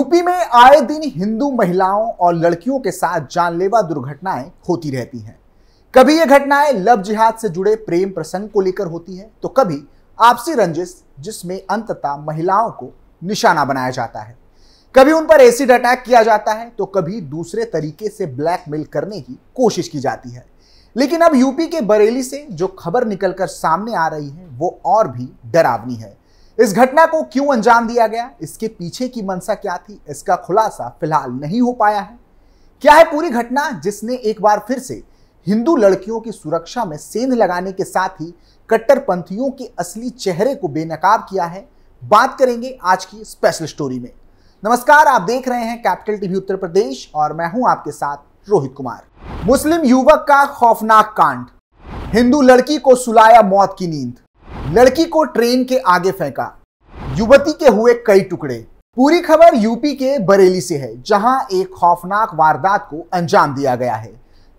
UP में आए दिन हिंदू महिलाओं और लड़कियों के साथ जानलेवा दुर्घटनाएं होती रहती हैं कभी ये घटनाएं लव जिहाद से जुड़े प्रेम प्रसंग को लेकर होती है तो कभी आपसी रंजिश जिसमें अंततः महिलाओं को निशाना बनाया जाता है कभी उन पर एसिड अटैक किया जाता है तो कभी दूसरे तरीके से ब्लैकमेल करने की कोशिश की जाती है लेकिन अब यूपी के बरेली से जो खबर निकलकर सामने आ रही है वो और भी डरावनी है इस घटना को क्यों अंजाम दिया गया इसके पीछे की मंशा क्या थी इसका खुलासा फिलहाल नहीं हो पाया है क्या है पूरी घटना जिसने एक बार फिर से हिंदू लड़कियों की सुरक्षा में सेंध लगाने के साथ ही कट्टरपंथियों के असली चेहरे को बेनकाब किया है बात करेंगे आज की स्पेशल स्टोरी में नमस्कार आप देख रहे हैं कैपिटल टीवी उत्तर प्रदेश और मैं हूं आपके साथ रोहित कुमार मुस्लिम युवक का खौफनाक कांड हिंदू लड़की को सुलाया मौत की नींद लड़की को ट्रेन के आगे फेंका युवती के हुए कई टुकड़े पूरी खबर यूपी के बरेली से है जहां एक खौफनाक वारदात को अंजाम दिया गया है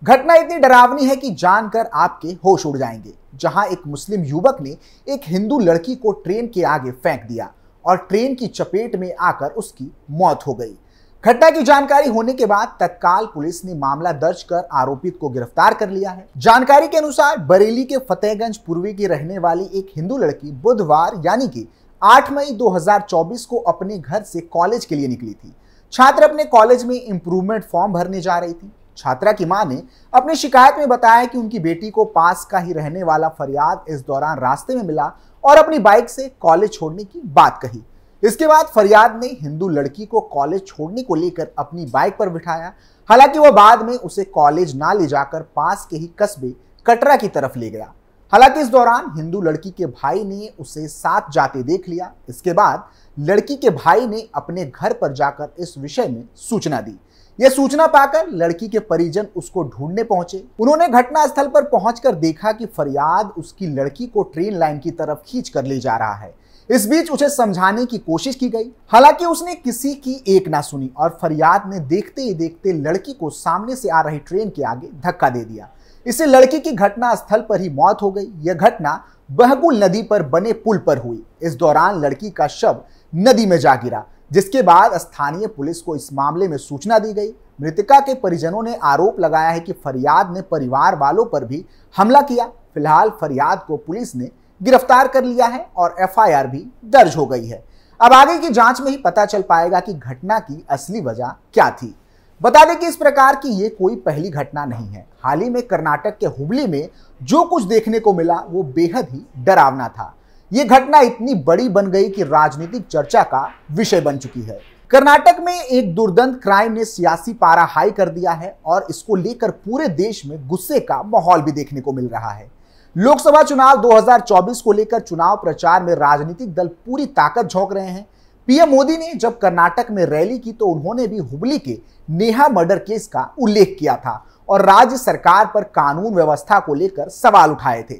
घटना इतनी डरावनी है कि जानकर आपके होश उड़ जाएंगे जहां एक मुस्लिम युवक ने एक हिंदू लड़की को ट्रेन के आगे फेंक दिया और ट्रेन की चपेट में आकर उसकी मौत हो गई घटना की जानकारी होने के बाद तत्काल पुलिस ने मामला दर्ज कर आरोपित को गिरफ्तार कर लिया है जानकारी के अनुसार बरेली के फतेहगंज पूर्वी की रहने वाली एक हिंदू लड़की बुधवार यानी कि 8 मई 2024 को अपने घर से कॉलेज के लिए निकली थी छात्र अपने कॉलेज में इम्प्रूवमेंट फॉर्म भरने जा रही थी छात्रा की मां ने अपनी शिकायत में बताया कि उनकी बेटी को पास का ही रहने वाला फरियाद इस दौरान रास्ते में मिला और अपनी बाइक से कॉलेज छोड़ने की बात कही इसके बाद फरियाद ने हिंदू लड़की को कॉलेज छोड़ने को लेकर अपनी बाइक पर बिठाया हालांकि वह बाद में उसे कॉलेज ना ले जाकर पास के ही कस्बे कटरा की तरफ ले गया हालांकि इस दौरान हिंदू लड़की के भाई ने उसे साथ जाते देख लिया इसके बाद लड़की के भाई ने अपने घर पर जाकर इस विषय में सूचना दी यह सूचना पाकर लड़की के परिजन उसको ढूंढने पहुंचे उन्होंने घटनास्थल पर पहुंचकर देखा कि फरियाद उसकी लड़की को ट्रेन लाइन की तरफ खींच कर ले जा रहा है इस बीच उसे समझाने की कोशिश की गई हालांकि उसने किसी की एक ना सुनी और फरियाद ने देखते ही देखते लड़की को सामने से आ रही ट्रेन के आगे धक्का दे दिया इससे लड़की की घटना स्थल पर ही मौत हो गई यह घटना बहगुल नदी पर बने पुल पर हुई इस दौरान लड़की का शव नदी में जा गिरा जिसके बाद स्थानीय पुलिस को इस मामले में सूचना दी गई मृतका के परिजनों ने आरोप लगाया है कि फरियाद ने परिवार वालों पर भी हमला किया फिलहाल फरियाद को पुलिस ने गिरफ्तार कर लिया है और एफआईआर भी दर्ज हो गई है अब आगे की जांच में ही पता चल पाएगा कि घटना की असली वजह क्या थी बता दें कि इस प्रकार की ये कोई पहली घटना नहीं है हाल ही में कर्नाटक के हुबली में जो कुछ देखने को मिला वो बेहद ही डरावना था ये घटना इतनी बड़ी बन गई कि राजनीतिक चर्चा का विषय बन चुकी है कर्नाटक में एक दुर्दंत क्राइम ने सियासी पारा हाई कर दिया है और इसको लेकर पूरे देश में गुस्से का माहौल भी देखने को मिल रहा है लोकसभा चुनाव 2024 को लेकर चुनाव प्रचार में राजनीतिक दल पूरी ताकत झोंक रहे हैं पीएम मोदी ने जब कर्नाटक में रैली की तो उन्होंने भी हुबली के नेहा मर्डर केस का उल्लेख किया था और राज्य सरकार पर कानून व्यवस्था को लेकर सवाल उठाए थे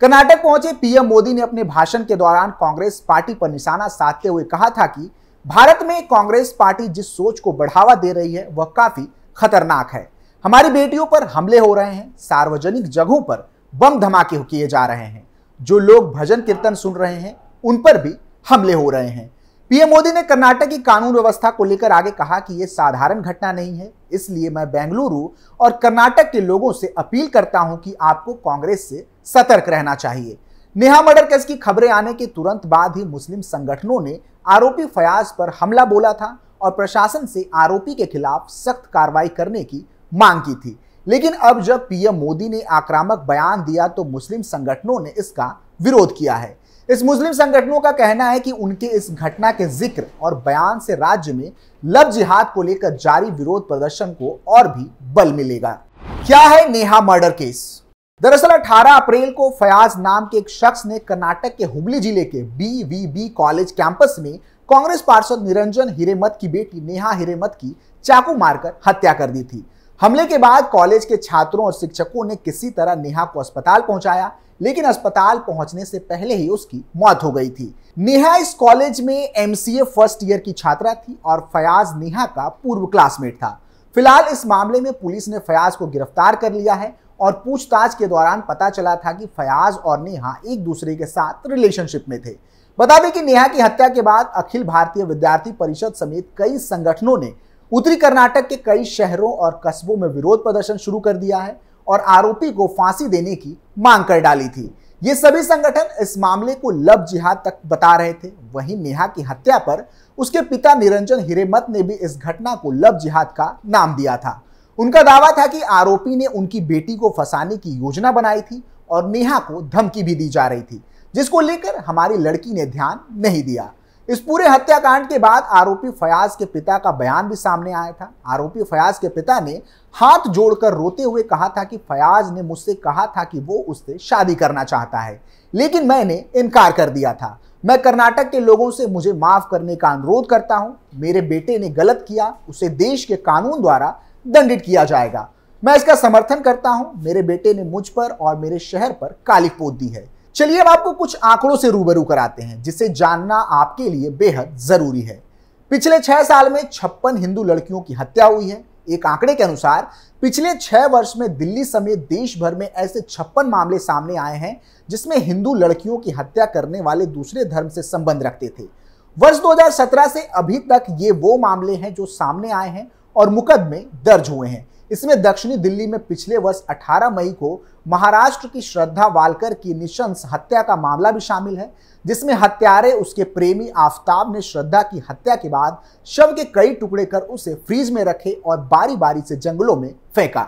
कर्नाटक पहुंचे पीएम मोदी ने अपने भाषण के दौरान कांग्रेस पार्टी पर निशाना साधते हुए कहा था कि भारत में कांग्रेस पार्टी जिस सोच को बढ़ावा दे रही है वह काफी खतरनाक है हमारी बेटियों पर हमले हो रहे हैं सार्वजनिक जगहों पर बम धमाके किए जा रहे हैं जो लोग भजन कीर्तन सुन रहे हैं उन पर भी हमले हो रहे हैं पीएम मोदी ने कर्नाटक की कानून व्यवस्था को लेकर आगे कहा कि यह साधारण घटना नहीं है इसलिए मैं बेंगलुरु और कर्नाटक के लोगों से अपील करता हूं कि आपको कांग्रेस से सतर्क रहना चाहिए नेहा मर्डर केस की खबरें आने के तुरंत बाद ही मुस्लिम संगठनों ने आरोपी फयाज पर हमला बोला था और प्रशासन से आरोपी के खिलाफ सख्त कार्रवाई करने की मांग की थी लेकिन अब जब पीएम मोदी ने आक्रामक बयान दिया तो मुस्लिम संगठनों ने इसका विरोध किया है इस मुस्लिम संगठनों का कहना है कि उनके इस घटना के जिक्र और बयान से राज्य में लव जिहाद को लेकर जारी विरोध प्रदर्शन को और भी बल मिलेगा क्या है नेहा मर्डर केस दरअसल 18 अप्रैल को फयाज नाम के एक शख्स ने कर्नाटक के हुबली जिले के बीवीबी कॉलेज कैंपस में कांग्रेस पार्षद निरंजन हिरेमत की बेटी नेहा हिरेमत की चाकू मारकर हत्या कर दी थी हमले के बाद कॉलेज के छात्रों और शिक्षकों ने किसी तरह नेहा को अस्पताल पहुंचाया लेकिन अस्पताल पहुंचने से पहले ही उसकी मौत हो गई थी नेहा इस कॉलेज में एम फर्स्ट ईयर की छात्रा थी और फयाज नेहा का पूर्व क्लासमेट था फिलहाल इस मामले में पुलिस ने फयाज को गिरफ्तार कर लिया है और पूछताछ के दौरान पता चला था कि फयाज और नेहा एक दूसरे के साथ रिलेशनशिप में थे बता दें कि नेहा की हत्या के बाद अखिल भारतीय विद्यार्थी परिषद समेत कई संगठनों ने उत्तरी कर्नाटक के कई शहरों और कस्बों में विरोध प्रदर्शन शुरू कर दिया है और आरोपी को फांसी देने की मांग कर डाली थी ये सभी संगठन इस मामले को लब जिहाद तक बता रहे थे वहीं नेहा की हत्या पर उसके पिता निरंजन हिरेमत ने भी इस घटना को लव जिहाद का नाम दिया था उनका दावा था कि आरोपी ने उनकी बेटी को फंसाने की योजना बनाई थी और नेहा को धमकी भी दी जा रही थी जिसको लेकर हमारी लड़की ने ध्यान नहीं दिया इस पूरे हत्याकांड के बाद आरोपी फयाज के पिता का बयान भी सामने आया था आरोपी फयाज के पिता ने हाथ जोड़कर रोते हुए कहा था कि फयाज ने मुझसे कहा था कि वो उससे शादी करना चाहता है लेकिन मैंने इनकार कर दिया था मैं कर्नाटक के लोगों से मुझे माफ करने का अनुरोध करता हूँ मेरे बेटे ने गलत किया उसे देश के कानून द्वारा दंडित किया जाएगा मैं इसका समर्थन करता हूँ मेरे बेटे ने मुझ पर और मेरे शहर पर काली पोत दी है चलिए अब आपको कुछ आंकड़ों से रूबरू कराते हैं जिसे जानना आपके लिए बेहद जरूरी है पिछले छह साल में छप्पन हिंदू लड़कियों की हत्या हुई है एक आंकड़े के अनुसार पिछले छह वर्ष में दिल्ली समेत देश भर में ऐसे छप्पन मामले सामने आए हैं जिसमें हिंदू लड़कियों की हत्या करने वाले दूसरे धर्म से संबंध रखते थे वर्ष 2017 से अभी तक ये वो मामले हैं जो सामने आए हैं और मुकदमे दर्ज हुए हैं इसमें दक्षिणी दिल्ली में पिछले वर्ष 18 मई को महाराष्ट्र की श्रद्धा वालकर की निशंस हत्या का मामला भी शामिल है जिसमें हत्यारे उसके प्रेमी आफताब ने श्रद्धा की हत्या के बाद शव के कई टुकड़े कर उसे फ्रीज में रखे और बारी बारी से जंगलों में फेंका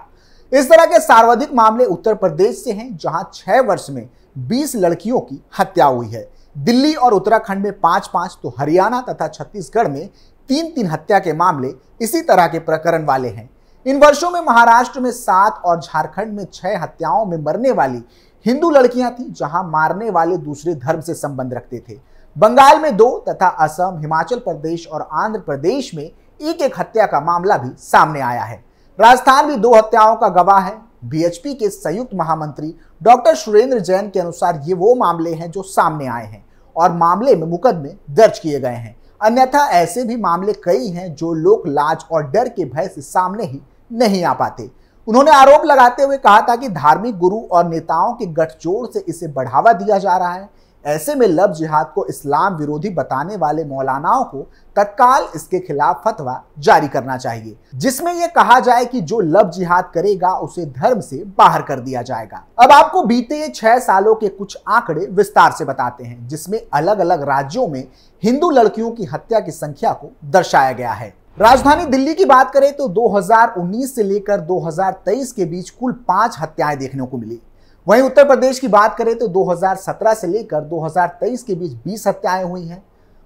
इस तरह के सर्वाधिक मामले उत्तर प्रदेश से हैं जहां छह वर्ष में बीस लड़कियों की हत्या हुई है दिल्ली और उत्तराखंड में पांच पांच तो हरियाणा तथा छत्तीसगढ़ में तीन तीन हत्या के मामले इसी तरह के प्रकरण वाले हैं इन वर्षों में महाराष्ट्र में सात और झारखंड में छह हत्याओं में मरने वाली हिंदू लड़कियां थी जहां मारने वाले दूसरे धर्म से संबंध रखते थे बंगाल में दो तथा असम हिमाचल प्रदेश और आंध्र प्रदेश में एक एक हत्या का मामला भी सामने आया है राजस्थान भी दो हत्याओं का गवाह है बीएचपी के संयुक्त महामंत्री डॉक्टर सुरेंद्र जैन के अनुसार ये वो मामले हैं जो सामने आए हैं और मामले में मुकदमे दर्ज किए गए हैं अन्यथा ऐसे भी मामले कई हैं जो लोग लाज और डर के भय से सामने ही नहीं आ पाते उन्होंने आरोप लगाते हुए कहा था कि धार्मिक गुरु और नेताओं के गठजोड़ से इसे बढ़ावा दिया जा रहा है ऐसे में लव जिहाद को इस्लाम विरोधी बताने वाले मौलानाओं को तत्काल इसके खिलाफ फतवा जारी करना चाहिए जिसमें यह कहा जाए कि जो लव जिहाद करेगा उसे धर्म से बाहर कर दिया जाएगा अब आपको बीते छह सालों के कुछ आंकड़े विस्तार से बताते हैं जिसमें अलग अलग राज्यों में हिंदू लड़कियों की हत्या की संख्या को दर्शाया गया है राजधानी दिल्ली की बात करें तो 2019 से लेकर 2023 के बीच कुल पांच हत्याएं देखने को मिली वहीं उत्तर प्रदेश की बात करें तो 2017 से लेकर 2023 के बीच 20 हत्याएं हुई हैं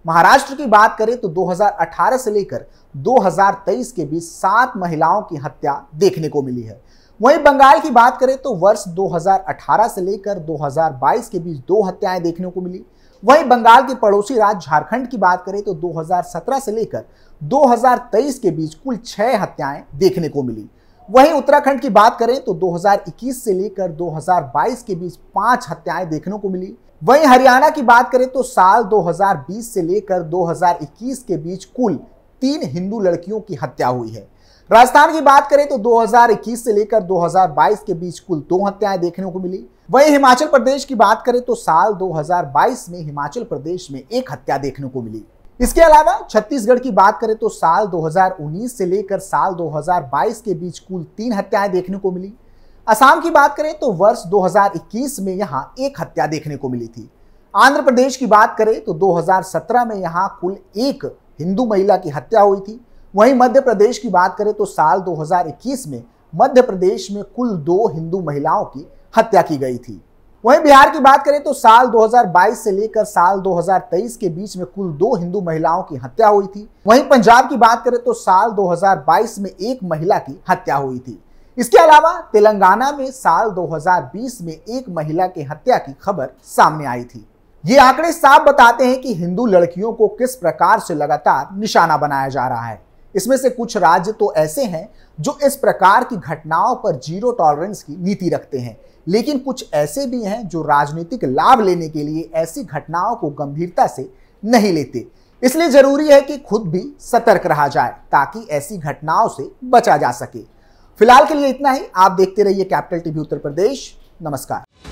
महाराष्ट्र की बात करें तो 2018 से लेकर 2023 के बीच सात महिलाओं की हत्या देखने को मिली है वहीं बंगाल की बात करें तो वर्ष 2018 से लेकर 2022 के बीच दो हत्याएं देखने को मिली वहीं बंगाल के पड़ोसी राज्य झारखंड की बात करें तो 2017 से लेकर 2023 के बीच कुल छह हत्याएं देखने को मिली वहीं उत्तराखंड की बात करें तो 2021 से लेकर 2022 के बीच पांच हत्याएं देखने को मिली वहीं हरियाणा की बात करें तो साल 2020 से लेकर 2021 के बीच कुल तीन हिंदू लड़कियों की हत्या हुई है राजस्थान की बात करें तो 2021 से लेकर 2022 के बीच कुल दो हत्याएं देखने को मिली वहीं हिमाचल प्रदेश की बात करें तो साल 2022 में हिमाचल प्रदेश में एक हत्या देखने को मिली इसके अलावा छत्तीसगढ़ की बात करें तो साल 2019 से लेकर साल 2022 के बीच कुल तीन हत्याएं देखने को मिली असम की बात करें तो वर्ष 2021 में यहाँ एक हत्या देखने को मिली थी आंध्र प्रदेश की बात करें तो 2017 में यहाँ कुल एक हिंदू महिला की हत्या हुई थी वहीं मध्य प्रदेश की बात करें तो साल 2021 में मध्य प्रदेश में कुल दो हिंदू महिलाओं की हत्या की गई थी वहीं बिहार की बात करें तो साल 2022 से लेकर साल 2023 के बीच में कुल दो हिंदू महिलाओं की हत्या हुई थी वहीं पंजाब की बात करें तो साल 2022 में एक महिला की हत्या हुई थी इसके अलावा तेलंगाना में साल 2020 में एक महिला की हत्या की खबर सामने आई थी ये आंकड़े साफ बताते हैं कि हिंदू लड़कियों को किस प्रकार से लगातार निशाना बनाया जा रहा है इसमें से कुछ राज्य तो ऐसे हैं जो इस प्रकार की घटनाओं पर जीरो टॉलरेंस की नीति रखते हैं लेकिन कुछ ऐसे भी हैं जो राजनीतिक लाभ लेने के लिए ऐसी घटनाओं को गंभीरता से नहीं लेते इसलिए जरूरी है कि खुद भी सतर्क रहा जाए ताकि ऐसी घटनाओं से बचा जा सके फिलहाल के लिए इतना ही आप देखते रहिए कैपिटल टीवी उत्तर प्रदेश नमस्कार